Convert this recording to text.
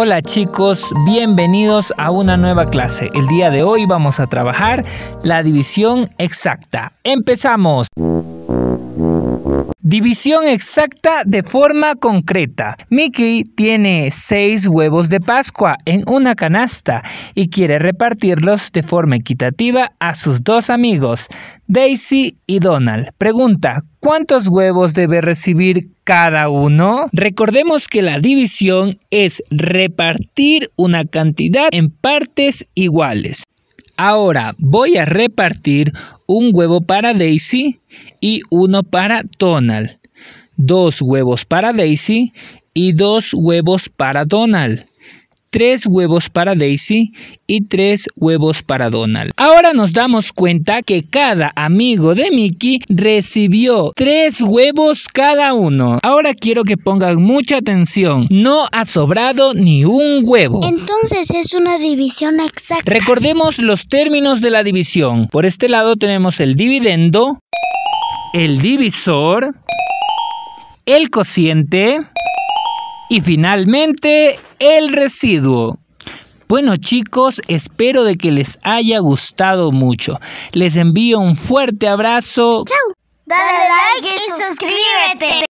Hola chicos, bienvenidos a una nueva clase. El día de hoy vamos a trabajar la división exacta. ¡Empezamos! División exacta de forma concreta. Mickey tiene seis huevos de Pascua en una canasta y quiere repartirlos de forma equitativa a sus dos amigos, Daisy y Donald. Pregunta, ¿cuántos huevos debe recibir cada uno? Recordemos que la división es repartir una cantidad en partes iguales. Ahora voy a repartir un huevo para Daisy y uno para Donald. Dos huevos para Daisy y dos huevos para Donald tres huevos para Daisy y tres huevos para Donald. Ahora nos damos cuenta que cada amigo de Mickey recibió tres huevos cada uno. Ahora quiero que pongan mucha atención. No ha sobrado ni un huevo. Entonces es una división exacta. Recordemos los términos de la división. Por este lado tenemos el dividendo, el divisor, el cociente y finalmente el residuo. Bueno chicos, espero de que les haya gustado mucho. Les envío un fuerte abrazo. ¡Chao! Dale like y suscríbete.